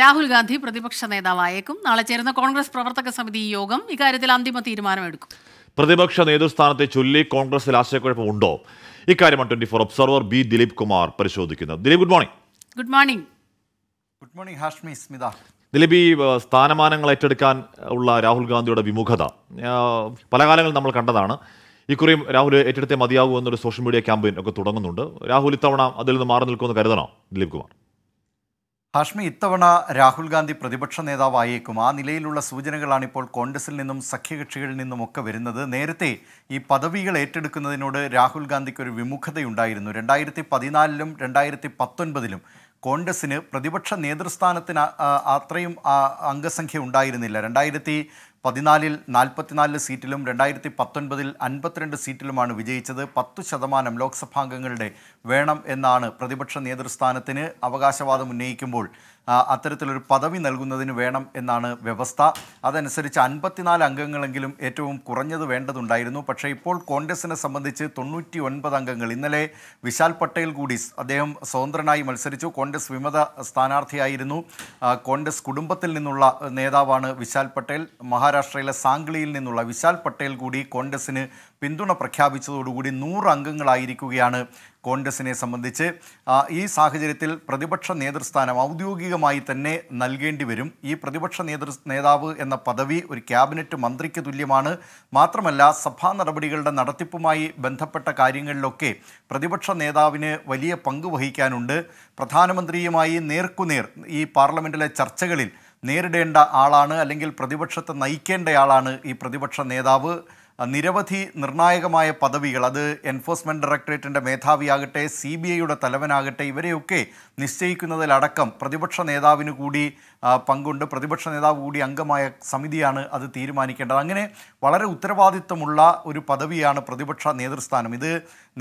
രാഹുൽ ഗാന്ധി പ്രതിപക്ഷ നേതാവായേക്കും നാളെ ചേരുന്ന കോൺഗ്രസ് പ്രവർത്തക സമിതി യോഗം ഇക്കാര്യത്തിൽ അന്തിമ തീരുമാനമെടുക്കും പ്രതിപക്ഷ നേതൃസ്ഥാനത്തെ ചൊല്ലി കോൺഗ്രസിൽ ആശയക്കുഴപ്പമുണ്ടോ ഇക്കാര്യമാണ് twenty four observer B Dileep Kumar പരിശോധിക്കുന്നത് Dileep good morning good morning good morning Hashmi Smitha Dileep ഈ സ്ഥാനമാനങ്ങൾ ഏറ്റെടുക്കാൻ ഉള്ള രാഹുൽ ഗാന്ധിയുടെ വിമുഖത പല കാലങ്ങളിൽ നമ്മൾ കണ്ടതാണ് ഇക്കുറിയും രാഹുൽ ഏറ്റെടുത്തേ മതിയാകൂ എന്നൊരു സോഷ്യൽ മീഡിയ ക്യാമ്പയിൻ ഒക്കെ തുടങ്ങുന്നുണ്ട് രാഹുൽ ഇത്തവണ അതിൽ നിന്ന് മാറി നിൽക്കുമെന്ന് കരുതണോ ദിലീപ് കുമാർ ഹാഷ്മി ഇത്തവണ രാഹുൽ ഗാന്ധി പ്രതിപക്ഷ നേതാവായേക്കും ആ നിലയിലുള്ള സൂചനകളാണ് ഇപ്പോൾ കോൺഗ്രസിൽ നിന്നും സഖ്യകക്ഷികളിൽ നിന്നുമൊക്കെ വരുന്നത് നേരത്തെ ഈ പദവികൾ ഏറ്റെടുക്കുന്നതിനോട് രാഹുൽ ഗാന്ധിക്ക് ഒരു വിമുഖതയുണ്ടായിരുന്നു രണ്ടായിരത്തി പതിനാലിലും രണ്ടായിരത്തി പത്തൊൻപതിലും കോൺഗ്രസിന് പ്രതിപക്ഷ നേതൃസ്ഥാനത്തിന് അത്രയും അംഗസംഖ്യ ഉണ്ടായിരുന്നില്ല രണ്ടായിരത്തി പതിനാലിൽ നാൽപ്പത്തിനാല് സീറ്റിലും രണ്ടായിരത്തി പത്തൊൻപതിൽ അൻപത്തിരണ്ട് സീറ്റിലുമാണ് വിജയിച്ചത് പത്തു ശതമാനം ലോക്സഭാംഗങ്ങളുടെ വേണം എന്നാണ് പ്രതിപക്ഷ നേതൃസ്ഥാനത്തിന് അവകാശവാദം ഉന്നയിക്കുമ്പോൾ അത്തരത്തിലൊരു പദവി നൽകുന്നതിന് വേണം എന്നാണ് വ്യവസ്ഥ അതനുസരിച്ച് അൻപത്തിനാല് അംഗങ്ങളെങ്കിലും ഏറ്റവും കുറഞ്ഞത് വേണ്ടതുണ്ടായിരുന്നു പക്ഷേ ഇപ്പോൾ കോൺഗ്രസിനെ സംബന്ധിച്ച് തൊണ്ണൂറ്റി ഒൻപത് അംഗങ്ങൾ ഇന്നലെ വിശാൽ പട്ടേൽ കൂടി അദ്ദേഹം സ്വതന്ത്രനായി മത്സരിച്ചു കോൺഗ്രസ് വിമത സ്ഥാനാർത്ഥിയായിരുന്നു കോൺഗ്രസ് കുടുംബത്തിൽ നിന്നുള്ള നേതാവാണ് വിശാൽ പട്ടേൽ മഹാരാഷ്ട്ര മഹാരാഷ്ട്രയിലെ സാംഗ്ലിയിൽ നിന്നുള്ള വിശാൽ പട്ടേൽ കൂടി കോൺഗ്രസിന് പിന്തുണ പ്രഖ്യാപിച്ചതോടുകൂടി നൂറ് അംഗങ്ങളായിരിക്കുകയാണ് കോൺഗ്രസിനെ സംബന്ധിച്ച് ഈ സാഹചര്യത്തിൽ പ്രതിപക്ഷ നേതൃസ്ഥാനം ഔദ്യോഗികമായി തന്നെ നൽകേണ്ടി വരും ഈ പ്രതിപക്ഷ നേതൃ നേതാവ് എന്ന പദവി ഒരു ക്യാബിനറ്റ് മന്ത്രിക്ക് തുല്യമാണ് മാത്രമല്ല സഭാ നടപടികളുടെ നടത്തിപ്പുമായി ബന്ധപ്പെട്ട കാര്യങ്ങളിലൊക്കെ പ്രതിപക്ഷ നേതാവിന് വലിയ പങ്ക് വഹിക്കാനുണ്ട് പ്രധാനമന്ത്രിയുമായി നേർക്കുനേർ ഈ പാർലമെൻറ്റിലെ ചർച്ചകളിൽ നേരിടേണ്ട ആളാണ് അല്ലെങ്കിൽ പ്രതിപക്ഷത്തെ നയിക്കേണ്ടയാളാണ് ഈ പ്രതിപക്ഷ നേതാവ് നിരവധി നിർണായകമായ പദവികൾ അത് എൻഫോഴ്സ്മെൻറ്റ് ഡയറക്ടറേറ്റിൻ്റെ മേധാവിയാകട്ടെ സി ബി ഐയുടെ തലവനാകട്ടെ ഇവരെയൊക്കെ നിശ്ചയിക്കുന്നതിലടക്കം പ്രതിപക്ഷ നേതാവിന് കൂടി പങ്കുണ്ട് പ്രതിപക്ഷ നേതാവ് കൂടി അംഗമായ സമിതിയാണ് അത് തീരുമാനിക്കേണ്ടത് അങ്ങനെ വളരെ ഉത്തരവാദിത്തമുള്ള ഒരു പദവിയാണ് പ്രതിപക്ഷ നേതൃസ്ഥാനം ഇത്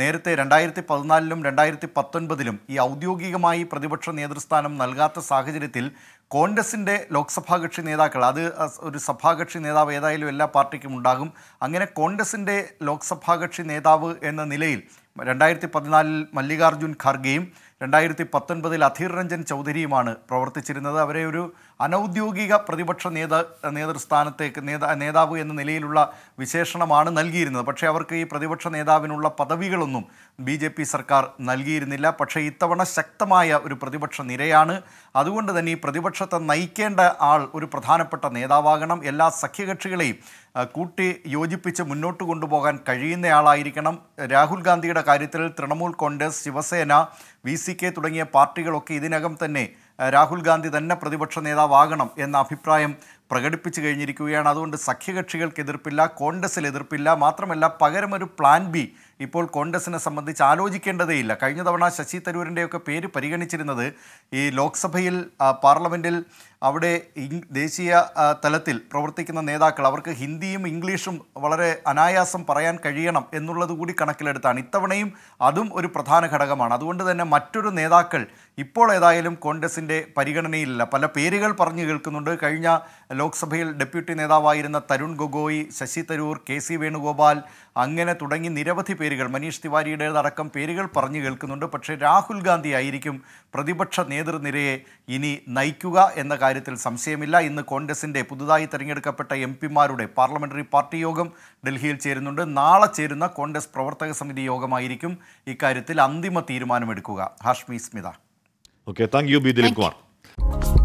നേരത്തെ രണ്ടായിരത്തി പതിനാലിലും രണ്ടായിരത്തി പത്തൊൻപതിലും ഈ ഔദ്യോഗികമായി പ്രതിപക്ഷ നേതൃസ്ഥാനം നൽകാത്ത സാഹചര്യത്തിൽ കോൺഗ്രസിൻ്റെ ലോക്സഭാ കക്ഷി നേതാക്കൾ അത് ഒരു സഭാകക്ഷി നേതാവ് ഏതായാലും എല്ലാ പാർട്ടിക്കും ഉണ്ടാകും അങ്ങനെ കോൺഗ്രസിൻ്റെ ലോക്സഭാ കക്ഷി നേതാവ് എന്ന നിലയിൽ രണ്ടായിരത്തി പതിനാലിൽ മല്ലികാർജ്ജുൻ ഖാർഗെയും രണ്ടായിരത്തി പത്തൊൻപതിൽ അധീർ രഞ്ജൻ ചൗധരിയുമാണ് പ്രവർത്തിച്ചിരുന്നത് അവരെ ഒരു അനൌദ്യോഗിക പ്രതിപക്ഷ നേതാ നേതൃസ്ഥാനത്തേക്ക് നേതാ നേതാവ് എന്ന നിലയിലുള്ള വിശേഷണമാണ് നൽകിയിരുന്നത് പക്ഷേ അവർക്ക് ഈ പ്രതിപക്ഷ നേതാവിനുള്ള പദവികളൊന്നും ബി ജെ പി സർക്കാർ നൽകിയിരുന്നില്ല പക്ഷേ ഇത്തവണ ശക്തമായ ഒരു പ്രതിപക്ഷ നിരയാണ് അതുകൊണ്ട് തന്നെ ഈ പ്രതിപക്ഷത്തെ നയിക്കേണ്ട ആൾ ഒരു പ്രധാനപ്പെട്ട നേതാവാകണം എല്ലാ സഖ്യകക്ഷികളെയും കൂട്ടി യോജിപ്പിച്ച് മുന്നോട്ട് കൊണ്ടുപോകാൻ കഴിയുന്നയാളായിരിക്കണം രാഹുൽ ഗാന്ധിയുടെ കാര്യത്തിൽ Trinamool Congress Shiv Sena V C K തുടങ്ങിയ പാർട്ടികളൊക്കെ ഇതിനകം തന്നെ രാഹുൽ ഗാന്ധി തന്നെ പ്രതിപക്ഷ നേതാവാകണം എന്ന അഭിപ്രായം പ്രകടിപ്പിച്ചു കഴിഞ്ഞിരിക്കുകയാണ് അതുകൊണ്ട് സഖ്യകക്ഷികൾക്ക് എതിർപ്പില്ല കോൺഗ്രസിൽ എതിർപ്പില്ല മാത്രമല്ല പകരം ഒരു പ്ലാൻ ബി ഇപ്പോൾ കോൺഗ്രസിനെ സംബന്ധിച്ച് ആലോചിക്കേണ്ടതേയില്ല കഴിഞ്ഞ തവണ ശശി തരൂരിൻ്റെയൊക്കെ പേര് പരിഗണിച്ചിരുന്നത് ഈ ലോക്സഭയിൽ പാർലമെൻറ്റിൽ അവിടെ ദേശീയ തലത്തിൽ പ്രവർത്തിക്കുന്ന നേതാക്കൾ അവർക്ക് ഹിന്ദിയും ഇംഗ്ലീഷും വളരെ അനായാസം പറയാൻ കഴിയണം എന്നുള്ളത് കൂടി കണക്കിലെടുത്താണ് ഇത്തവണയും അതും ഒരു പ്രധാന ഘടകമാണ് അതുകൊണ്ട് തന്നെ മറ്റൊരു നേതാക്കൾ ഇപ്പോൾ ഏതായാലും കോൺഗ്രസിൻ്റെ പരിഗണനയിലില്ല പല പേരുകൾ പറഞ്ഞു കേൾക്കുന്നുണ്ട് കഴിഞ്ഞ ലോക്സഭയിൽ ഡെപ്യൂട്ടി നേതാവായിരുന്ന തരുൺ ഗൊഗോയ് ശശി തരൂർ കെ സി വേണുഗോപാൽ അങ്ങനെ തുടങ്ങി നിരവധി പേര് പേരുകൾ മനീഷ് തിവാരിയുടേതടക്കം പേരുകൾ പറഞ്ഞു കേൾക്കുന്നുണ്ട് പക്ഷേ രാഹുൽ ഗാന്ധി ആയിരിക്കും പ്രതിപക്ഷ നേതൃനിരയെ ഇനി നയിക്കുക എന്ന കാര്യത്തിൽ സംശയമില്ല ഇന്ന് കോൺഗ്രസിൻ്റെ പുതുതായി തിരഞ്ഞെടുക്കപ്പെട്ട എം പിമാരുടെ പാർലമെൻ്ററി പാർട്ടി യോഗം ഡൽഹിയിൽ ചേരുന്നുണ്ട് നാളെ ചേരുന്ന കോൺഗ്രസ് പ്രവർത്തക സമിതി യോഗമായിരിക്കും ഇക്കാര്യത്തിൽ അന്തിമ തീരുമാനമെടുക്കുക Hashmi Smitha okay thank you B Dileep Kumar